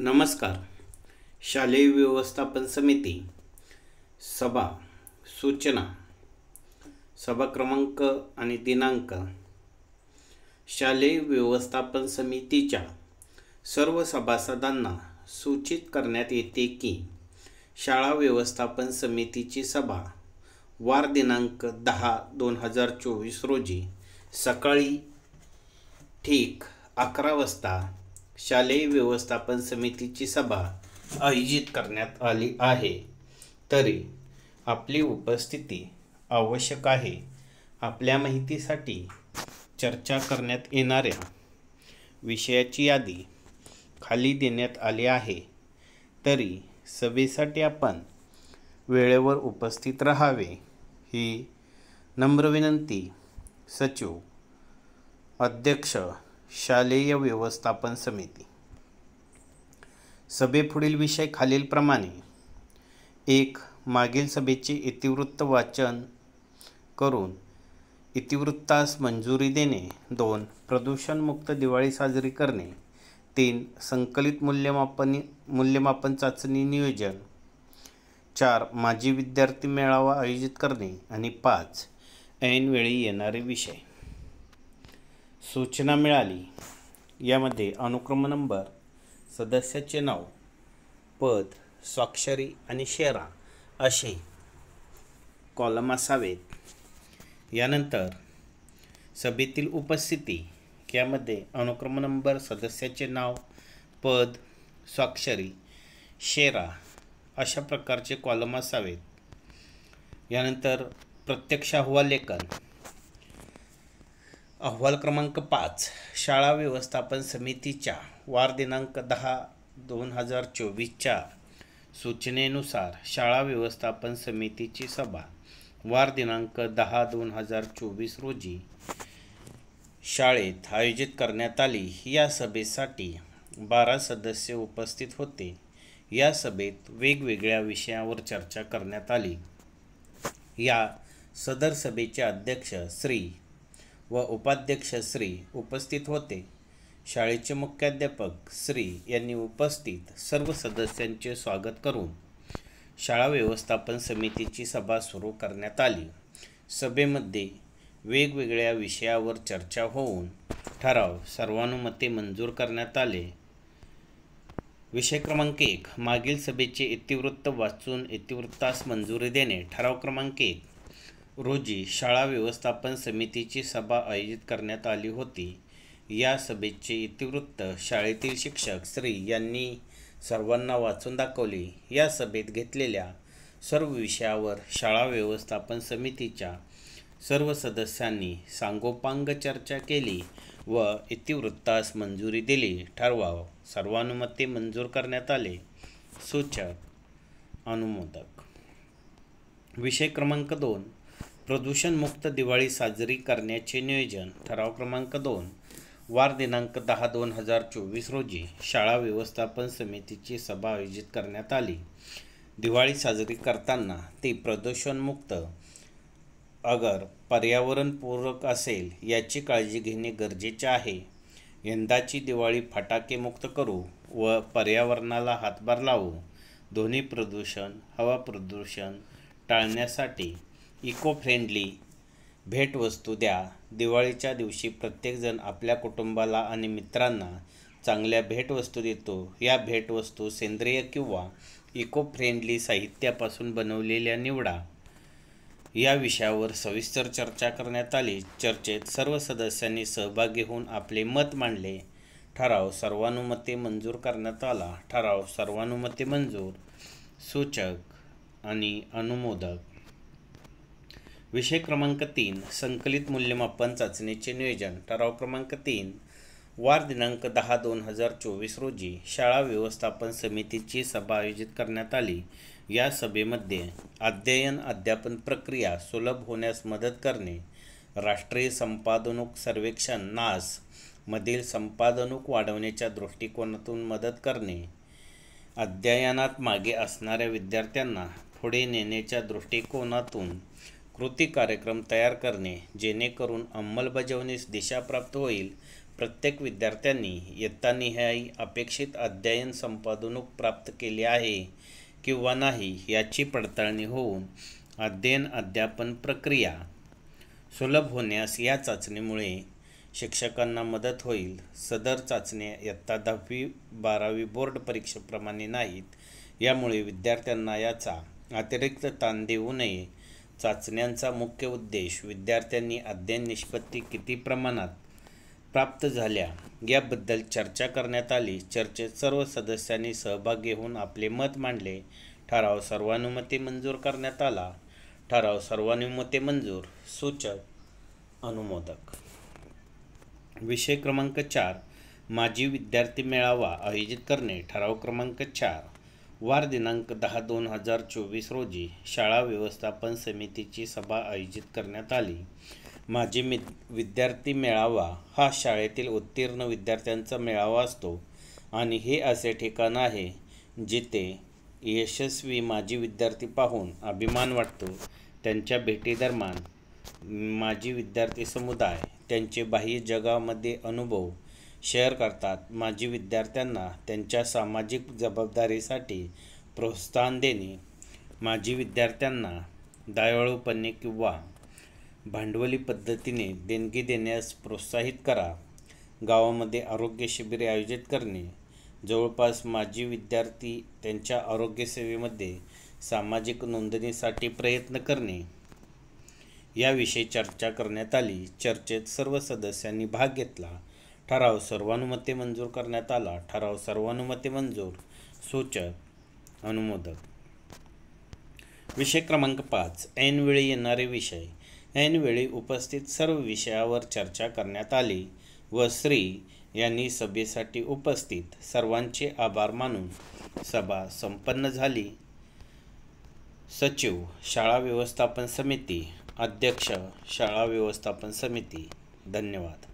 नमस्कार शालेय व्यवस्थापन समिती सभा सूचना सभा क्रमांक आणि दिनांक शालेय व्यवस्थापन समितीच्या सर्व सभासदांना सूचित करण्यात येते की शाळा व्यवस्थापन समितीची सभा वार दिनांक दहा दोन हजार चोवीस रोजी सकाळी ठीक अकरा वाजता शालेय व्यवस्थापन समितीची सभा आयोजित करण्यात आली आहे तरी आपली उपस्थिती आवश्यक आहे आपल्या माहितीसाठी चर्चा करण्यात येणाऱ्या विषयाची यादी खाली देण्यात आली आहे तरी सभेसाठी आपण वेळेवर उपस्थित राहावे ही नम्र विनंती सचिव अध्यक्ष शालेय व्यवस्थापन समिती सभेपुढील विषय खालीलप्रमाणे एक मागील सभेचे इतिवृत्त वाचन करून इतिवृत्तास मंजुरी देणे दोन प्रदूषणमुक्त दिवाळी साजरी करणे तीन संकलित मूल्यमापन मूल्यमापन चाचणी नियोजन चार माजी विद्यार्थी मेळावा आयोजित करणे आणि पाच ऐनवेळी येणारे विषय सूचना मिळाली यामध्ये अनुक्रम नंबर सदस्याचे नाव पद स्वाक्षरी आणि शेरा असे कॉलम असावेत यानंतर सभेतील उपस्थिती यामध्ये अनुक्रम नंबर सदस्याचे नाव पद स्वाक्षरी शेरा अशा प्रकारचे कॉलम असावेत यानंतर प्रत्यक्ष अहवाल लेखन अहवाल क्रमांक पाच शाळा व्यवस्थापन समितीच्या वार दिनांक दहा दोन हजार चोवीसच्या सूचनेनुसार शाळा व्यवस्थापन समितीची सभा वार दिनांक दहा दोन हजार चोवीस रोजी शाळेत आयोजित करण्यात आली या सभेसाठी बारा सदस्य उपस्थित होते या सभेत वेगवेगळ्या विषयावर चर्चा करण्यात आली या सदर सभेचे अध्यक्ष श्री व उपाध्यक्ष श्री उपस्थित होते शाळेचे मुख्याध्यापक श्री यांनी उपस्थित सर्व सदस्यांचे स्वागत करून शाळा व्यवस्थापन समितीची सभा सुरू करण्यात आली सभेमध्ये वेगवेगळ्या विषयावर चर्चा होऊन ठराव सर्वानुमते मंजूर करण्यात आले विषय क्रमांक एक मागील सभेचे इतिवृत्त वाचून इतिवृत्तास मंजुरी देणे ठराव क्रमांक एक रोजी शाळा व्यवस्थापन समितीची सभा आयोजित करण्यात आली होती या सभेचे इतिवृत्त शाळेतील शिक्षक श्री यांनी सर्वांना वाचून दाखवले या सभेत घेतलेल्या सर्व विषयावर शाळा व्यवस्थापन समितीच्या सर्व सदस्यांनी सांगोपांग चर्चा केली व इतिवृत्तास मंजुरी दिली ठरवाव सर्वानुमते मंजूर करण्यात आले सूचक अनुमोदक विषय क्रमांक दोन प्रदूषणमुक्त दिवाळी साजरी करण्याचे नियोजन ठराव क्रमांक दोन वार दिनांक दहा दोन हजार चोवीस रोजी शाळा व्यवस्थापन समितीची सभा आयोजित करण्यात आली दिवाळी साजरी करताना ती प्रदूषणमुक्त अगर पर्यावरणपूरक असेल याची काळजी घेणे गरजेचे आहे यंदाची दिवाळी फटाकेमुक्त करू व पर्यावरणाला हातभार लावू ध्वनी प्रदूषण हवा प्रदूषण टाळण्यासाठी इको फ्रेंडली भेटवस्तू द्या दिवाळीच्या दिवशी प्रत्येकजण आपल्या कुटुंबाला आणि मित्रांना चांगल्या भेटवस्तू देतो या भेटवस्तू सेंद्रिय किंवा इको फ्रेंडली साहित्यापासून बनवलेल्या निवडा या विषयावर सविस्तर चर्चा करण्यात आली चर्चेत सर्व सदस्यांनी सहभागी होऊन आपले मत मांडले ठराव सर्वानुमते मंजूर करण्यात आला ठराव सर्वानुमते मंजूर सूचक आणि अनुमोदक विषय क्रमांक तीन संकलित मूल्यमापन चाचणीचे नियोजन ठराव क्रमांक तीन वार दिनांक दहा दोन हजार चोवीस रोजी शाळा व्यवस्थापन समितीची सभा आयोजित करण्यात आली या सभेमध्ये अध्ययन अध्यापन प्रक्रिया सुलभ होण्यास मदत करणे राष्ट्रीय संपादनूक सर्वेक्षण नास मधील संपादनूक वाढवण्याच्या दृष्टिकोनातून मदत करणे अध्ययनात मागे असणाऱ्या विद्यार्थ्यांना पुढे नेण्याच्या दृष्टिकोनातून कृती कार्यक्रम तयार करणे जेणेकरून अंमलबजावणीस दिशा प्राप्त होईल प्रत्येक विद्यार्थ्यांनी इयत्तानिहायी अपेक्षित अध्ययन संपादनूक प्राप्त केली आहे किंवा नाही याची पडताळणी होऊन अध्ययन अध्यापन प्रक्रिया सुलभ होण्यास या चाचणीमुळे शिक्षकांना मदत होईल सदर चाचण्या इयत्ता दहावी बारावी बोर्ड परीक्षेप्रमाणे नाहीत यामुळे विद्यार्थ्यांना याचा अतिरिक्त ताण देऊ नये चाचण्यांचा मुख्य उद्देश विद्यार्थ्यांनी अध्ययन निष्पत्ती किती प्रमाणात प्राप्त झाल्या याबद्दल चर्चा करण्यात आली चर्चेत सर्व सदस्यांनी सहभागी होऊन आपले मत मांडले ठराव सर्वानुमते मंजूर करण्यात आला ठराव सर्वानुमते मंजूर सूचक अनुमोदक विषय क्रमांक चार माजी विद्यार्थी मेळावा आयोजित करणे ठराव क्रमांक चार वार दिनांक दहा दोन हजार चोवीस रोजी शाळा व्यवस्थापन समितीची सभा आयोजित करण्यात आली माझी मि विद्यार्थी मेळावा हा शाळेतील उत्तीर्ण विद्यार्थ्यांचा मेळावा असतो आणि हे असे ठिकाण आहे जिथे यशस्वी माजी विद्यार्थी पाहून अभिमान वाटतो त्यांच्या भेटीदरम्यान माजी विद्यार्थी समुदाय त्यांचे बाह्य जगामध्ये अनुभव शेअर करतात माजी विद्यार्थ्यांना त्यांच्या सामाजिक जबाबदारीसाठी प्रोत्साहन देणे माजी विद्यार्थ्यांना दयाळूपणे किंवा भांडवली पद्धतीने देणगी देण्यास प्रोत्साहित करा गावामध्ये आरोग्य शिबिरे आयोजित करणे जवळपास माजी विद्यार्थी त्यांच्या आरोग्यसेवेमध्ये सामाजिक नोंदणीसाठी प्रयत्न करणे याविषयी चर्चा करण्यात आली चर्चेत सर्व सदस्यांनी भाग घेतला ठराव सर्वानुमते मंजूर करण्यात आला ठराव सर्वानुमते मंजूर सूचक अनुमोदक विषय क्रमांक पाच ऐनवेळी येणारे विषय ऐनवेळी उपस्थित सर्व विषयावर चर्चा करण्यात आली व श्री यांनी सभेसाठी उपस्थित सर्वांचे आभार मानून सभा संपन्न झाली सचिव शाळा व्यवस्थापन समिती अध्यक्ष शाळा व्यवस्थापन समिती धन्यवाद